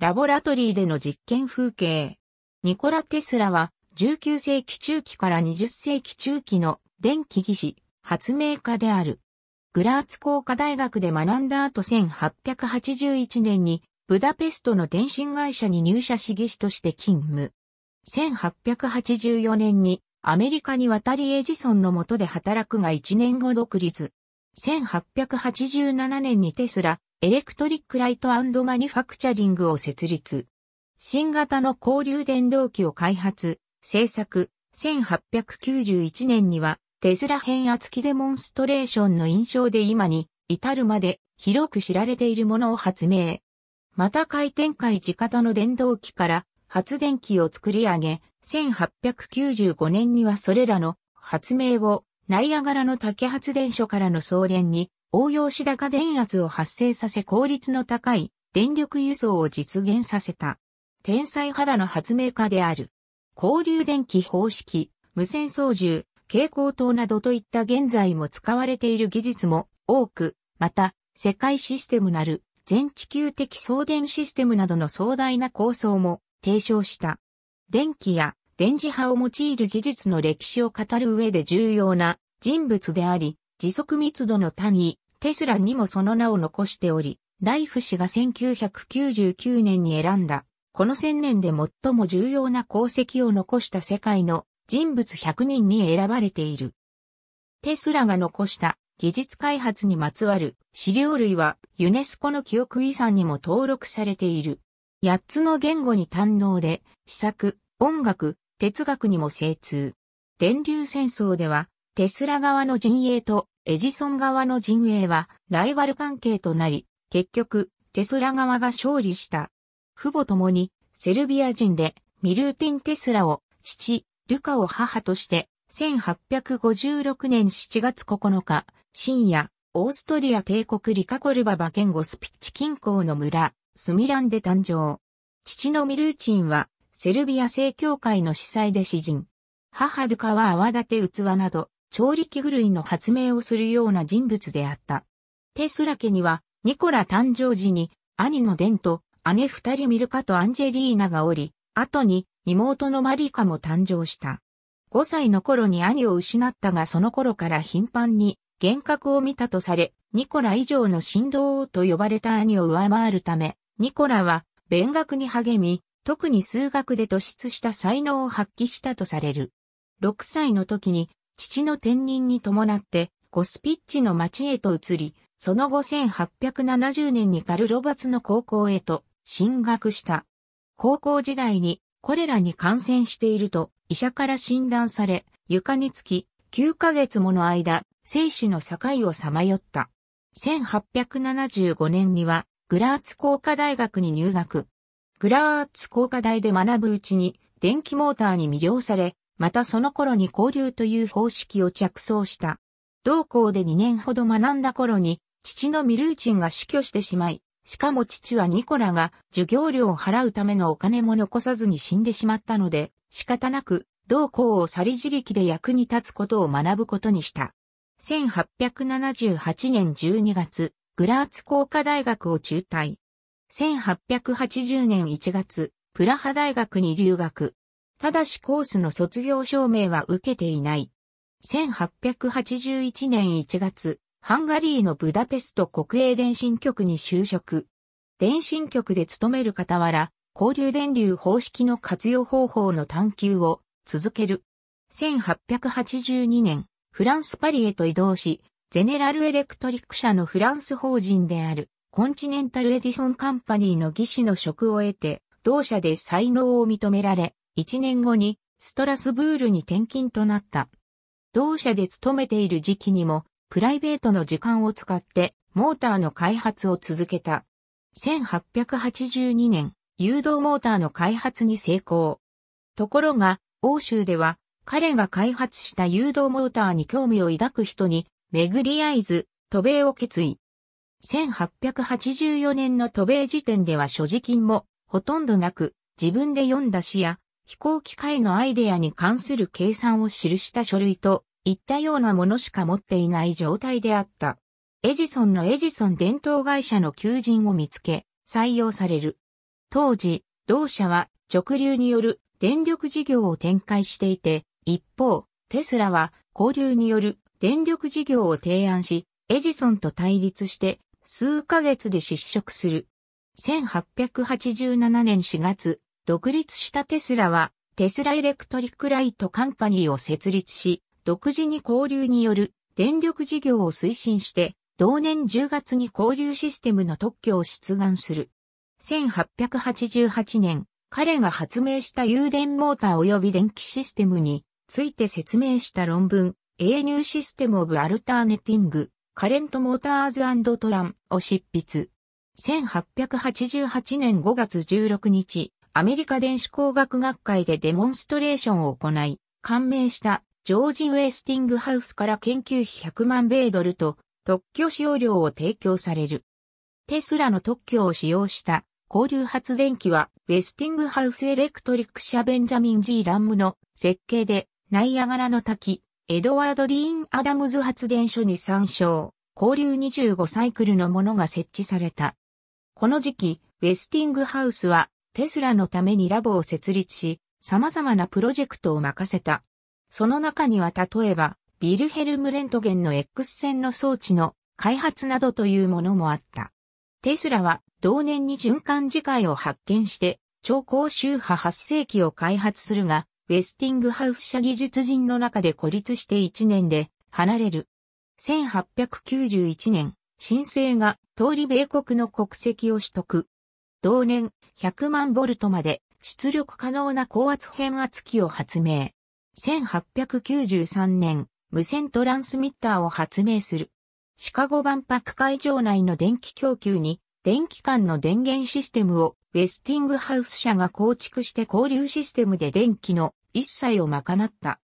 ラボラトリーでの実験風景。ニコラ・テスラは19世紀中期から20世紀中期の電気技師、発明家である。グラーツ工科大学で学んだ後1881年にブダペストの電信会社に入社し技師として勤務。1884年にアメリカに渡りエジソンの下で働くが1年後独立。1887年にテスラ、エレクトリックライトマニファクチャリングを設立。新型の交流電動機を開発、製作、1891年にはテスラ変圧器デモンストレーションの印象で今に至るまで広く知られているものを発明。また回転回地型の電動機から発電機を作り上げ、1895年にはそれらの発明をナイアガラの竹発電所からの送電に応用し高電圧を発生させ効率の高い電力輸送を実現させた。天才肌の発明家である。交流電気方式、無線操縦、蛍光灯などといった現在も使われている技術も多く、また、世界システムなる全地球的送電システムなどの壮大な構想も提唱した。電気や電磁波を用いる技術の歴史を語る上で重要な人物であり、時速密度の単位、テスラにもその名を残しており、ライフ氏が1999年に選んだ、この1000年で最も重要な功績を残した世界の人物100人に選ばれている。テスラが残した技術開発にまつわる資料類はユネスコの記憶遺産にも登録されている。8つの言語に堪能で、試作、音楽、哲学にも精通。電流戦争では、テスラ側の陣営とエジソン側の陣営はライバル関係となり、結局、テスラ側が勝利した。父母ともにセルビア人でミルーティン・テスラを父、ルカを母として1856年7月9日深夜オーストリア帝国リカコルババケンゴスピッチ近郊の村スミランで誕生。父のミルーチンはセルビア正教会の司祭で詩人。母ルカは泡立て器など調理器具類の発明をするような人物であった。テスラ家には、ニコラ誕生時に、兄のデンと、姉二人ミルカとアンジェリーナがおり、後に、妹のマリカも誕生した。5歳の頃に兄を失ったがその頃から頻繁に幻覚を見たとされ、ニコラ以上の振動王と呼ばれた兄を上回るため、ニコラは、勉学に励み、特に数学で突出した才能を発揮したとされる。6歳の時に父の転任に伴って、ゴスピッチの町へと移り、その後1870年にカルロバツの高校へと進学した。高校時代にコレラに感染していると医者から診断され、床につき9ヶ月もの間、生死の境をさまよった。1875年にはグラーツ工科大学に入学。グラーツ工科大で学ぶうちに電気モーターに魅了され、またその頃に交流という方式を着想した。同校で2年ほど学んだ頃に、父のミルーチンが死去してしまい、しかも父はニコラが授業料を払うためのお金も残さずに死んでしまったので、仕方なく、同校を去り自力で役に立つことを学ぶことにした。1878年12月、グラーツ工科大学を中退。1880年1月、プラハ大学に留学。ただしコースの卒業証明は受けていない。1881年1月、ハンガリーのブダペスト国営電信局に就職。電信局で勤める傍ら、交流電流方式の活用方法の探求を続ける。1882年、フランスパリへと移動し、ゼネラルエレクトリック社のフランス法人である、コンチネンタルエディソンカンパニーの技師の職を得て、同社で才能を認められ、1年後にストラスブールに転勤となった。同社で勤めている時期にも、プライベートの時間を使ってモーターの開発を続けた。1882年、誘導モーターの開発に成功。ところが、欧州では、彼が開発した誘導モーターに興味を抱く人に、巡り合えず、渡米を決意。1884年の渡米時点では所持金も、ほとんどなく、自分で読んだ詩や、飛行機械のアイデアに関する計算を記した書類といったようなものしか持っていない状態であった。エジソンのエジソン伝統会社の求人を見つけ、採用される。当時、同社は直流による電力事業を展開していて、一方、テスラは交流による電力事業を提案し、エジソンと対立して数ヶ月で失職する。1887年4月、独立したテスラは、テスラエレクトリックライトカンパニーを設立し、独自に交流による電力事業を推進して、同年10月に交流システムの特許を出願する。1888年、彼が発明した油電モーター及び電気システムについて説明した論文、A New System of Alternating Current Motors and Tram を執筆。1888年5月16日、アメリカ電子工学学会でデモンストレーションを行い、感銘したジョージ・ウェスティングハウスから研究費100万米ドルと特許使用料を提供される。テスラの特許を使用した交流発電機はウェスティングハウスエレクトリック社ベンジャミン・ G・ ランムの設計でナイアガラの滝、エドワード・ディーン・アダムズ発電所に参照、交流25サイクルのものが設置された。この時期、ウェスティングハウスはテスラのためにラボを設立し、様々なプロジェクトを任せた。その中には例えば、ビルヘルム・レントゲンの X 線の装置の開発などというものもあった。テスラは同年に循環磁界を発見して超高周波発生器を開発するが、ウェスティングハウス社技術人の中で孤立して1年で離れる。1891年、新生が通り米国の国籍を取得。同年、100万ボルトまで出力可能な高圧変圧器を発明。1893年、無線トランスミッターを発明する。シカゴ万博会場内の電気供給に、電気管の電源システムをウェスティングハウス社が構築して交流システムで電気の一切を賄った。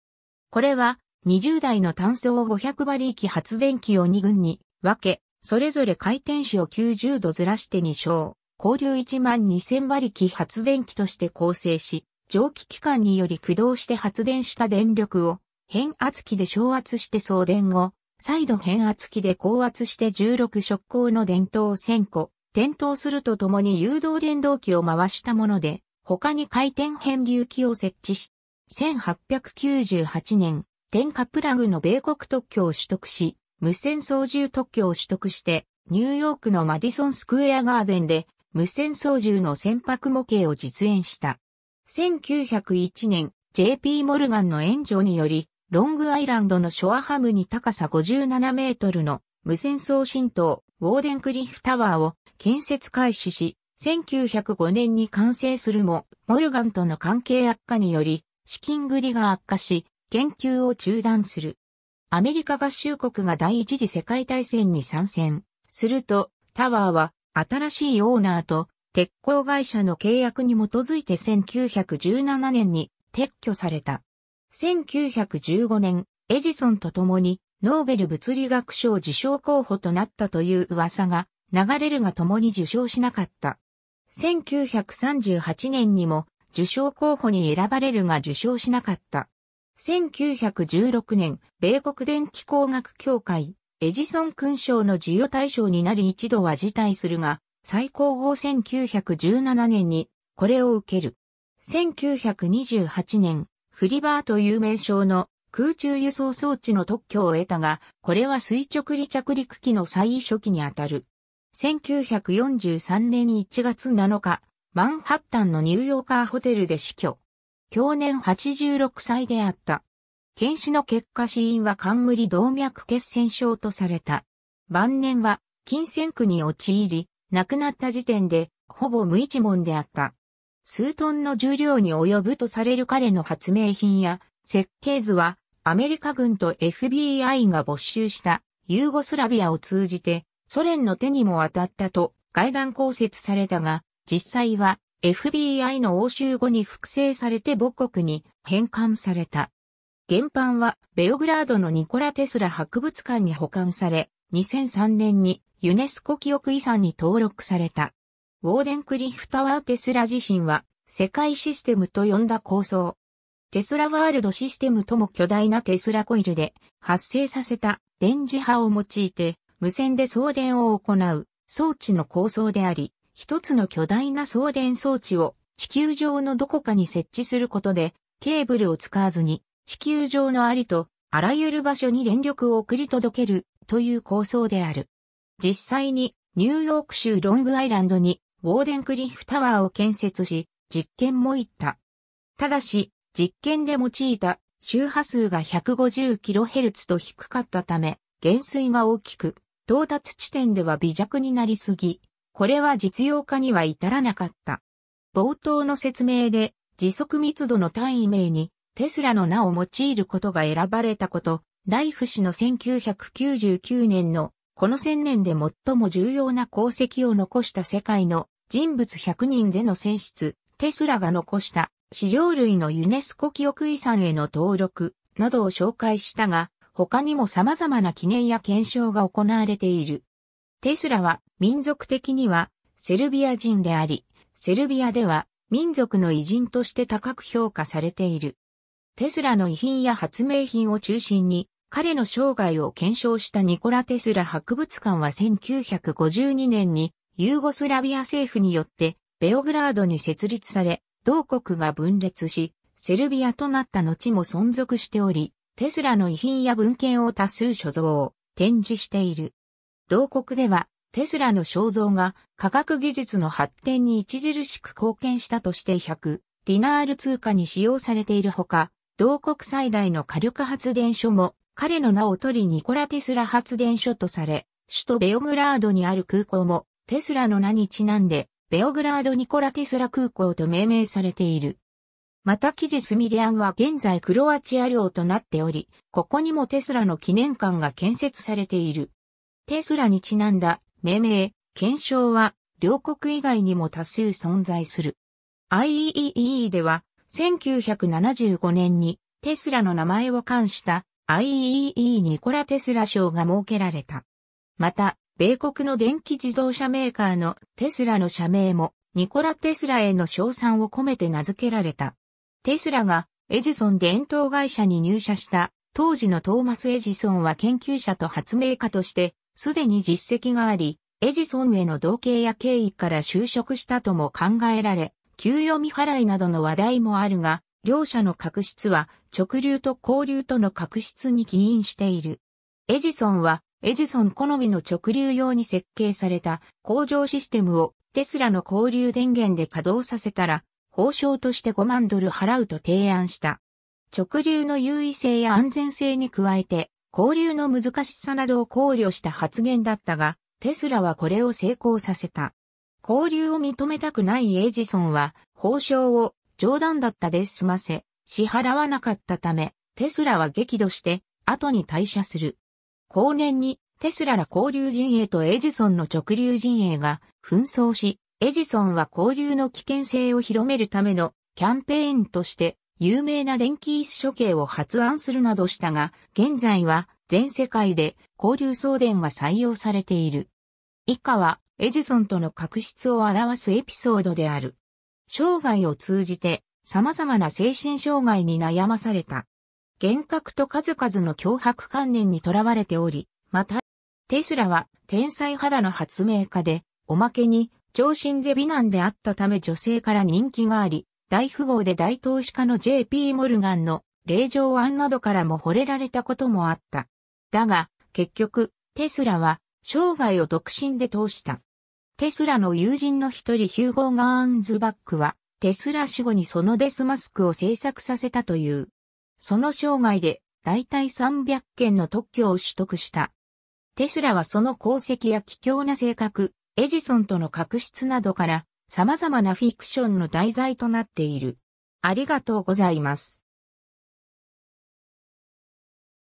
これは、20台の単を500馬力発電機を2群に分け、それぞれ回転子を90度ずらして2勝。交流1万2000馬力発電機として構成し、蒸気機関により駆動して発電した電力を変圧器で昇圧して送電後、再度変圧器で高圧して16触光の電灯を1000個、点灯するとともに誘導電動機を回したもので、他に回転変流器を設置し、1898年、点火プラグの米国特許を取得し、無線操縦特許を取得して、ニューヨークのマディソンスクエアガーデンで無線操縦の船舶模型を実演した。1901年、JP モルガンの援助により、ロングアイランドのショアハムに高さ57メートルの無線送信塔、ウォーデンクリフタワーを建設開始し、1905年に完成するも、モルガンとの関係悪化により、資金繰りが悪化し、研究を中断する。アメリカ合衆国が第一次世界大戦に参戦。すると、タワーは新しいオーナーと鉄鋼会社の契約に基づいて1917年に撤去された。1915年、エジソンと共にノーベル物理学賞受賞候補となったという噂が流れるが共に受賞しなかった。1938年にも受賞候補に選ばれるが受賞しなかった。1916年、米国電気工学協会エジソン勲章の授与対象になり一度は辞退するが、最高号1917年にこれを受ける。1928年、フリバーという名称の空中輸送装置の特許を得たが、これは垂直離着陸機の最初期にあたる。1943年1月7日、マンハッタンのニューヨーカーホテルで死去。去年86歳であった。検視の結果死因は冠動脈血栓症とされた。晩年は金銭区に陥り、亡くなった時点でほぼ無一文であった。数トンの重量に及ぶとされる彼の発明品や設計図はアメリカ軍と FBI が没収したユーゴスラビアを通じてソ連の手にも当たったと外団公設されたが、実際は FBI の欧州後に複製されて母国に返還された。原版はベオグラードのニコラ・テスラ博物館に保管され、2003年にユネスコ記憶遺産に登録された。ウォーデンクリフタワー・テスラ自身は世界システムと呼んだ構想。テスラワールドシステムとも巨大なテスラコイルで発生させた電磁波を用いて無線で送電を行う装置の構想であり、一つの巨大な送電装置を地球上のどこかに設置することでケーブルを使わずに地球上のありと、あらゆる場所に電力を送り届けるという構想である。実際にニューヨーク州ロングアイランドにウォーデンクリフタワーを建設し、実験も行った。ただし、実験で用いた周波数が 150kHz と低かったため、減衰が大きく、到達地点では微弱になりすぎ、これは実用化には至らなかった。冒頭の説明で、時速密度の単位名にテスラの名を用いることが選ばれたこと、ライフ氏の1999年のこの1000年で最も重要な功績を残した世界の人物100人での選出、テスラが残した資料類のユネスコ記憶遺産への登録などを紹介したが、他にも様々な記念や検証が行われている。テスラは民族的にはセルビア人であり、セルビアでは民族の偉人として高く評価されている。テスラの遺品や発明品を中心に、彼の生涯を検証したニコラ・テスラ博物館は1952年にユーゴスラビア政府によってベオグラードに設立され、同国が分裂し、セルビアとなった後も存続しており、テスラの遺品や文献を多数所蔵を展示している。同国では、テスラの肖像が科学技術の発展に著しく貢献したとして100、ディナール通貨に使用されているほか、同国最大の火力発電所も、彼の名を取りニコラ・テスラ発電所とされ、首都ベオグラードにある空港も、テスラの名にちなんで、ベオグラード・ニコラ・テスラ空港と命名されている。またキジ・スミリアンは現在クロアチア領となっており、ここにもテスラの記念館が建設されている。テスラにちなんだ命名、検証は両国以外にも多数存在する。IEEE では1975年にテスラの名前を冠した IEE ニコラ・テスラ賞が設けられた。また、米国の電気自動車メーカーのテスラの社名もニコラ・テスラへの賞賛を込めて名付けられた。テスラがエジソン伝統会社に入社した当時のトーマス・エジソンは研究者と発明家としてすでに実績があり、エジソンへの同型や経緯から就職したとも考えられ、給与未払いなどの話題もあるが、両者の確執は直流と交流との確執に起因している。エジソンはエジソン好みの直流用に設計された工場システムをテスラの交流電源で稼働させたら報奨として5万ドル払うと提案した。直流の優位性や安全性に加えて交流の難しさなどを考慮した発言だったが、テスラはこれを成功させた。交流を認めたくないエジソンは、報奨を冗談だったで済ませ、支払わなかったため、テスラは激怒して、後に退社する。後年に、テスラら交流陣営とエジソンの直流陣営が紛争し、エジソンは交流の危険性を広めるためのキャンペーンとして、有名な電気子処刑を発案するなどしたが、現在は全世界で交流送電が採用されている。以下はエジソンとの確執を表すエピソードである。生涯を通じて様々な精神障害に悩まされた。幻覚と数々の脅迫観念にとらわれており、また、テスラは天才肌の発明家で、おまけに長身で美男であったため女性から人気があり、大富豪で大投資家の JP モルガンの令状案などからも惚れられたこともあった。だが、結局、テスラは生涯を独身で通した。テスラの友人の一人ヒューゴー・ガーンズバックは、テスラ死後にそのデスマスクを制作させたという。その生涯で、だいたい300件の特許を取得した。テスラはその功績や貴重な性格、エジソンとの確執などから、様々なフィクションの題材となっている。ありがとうございます。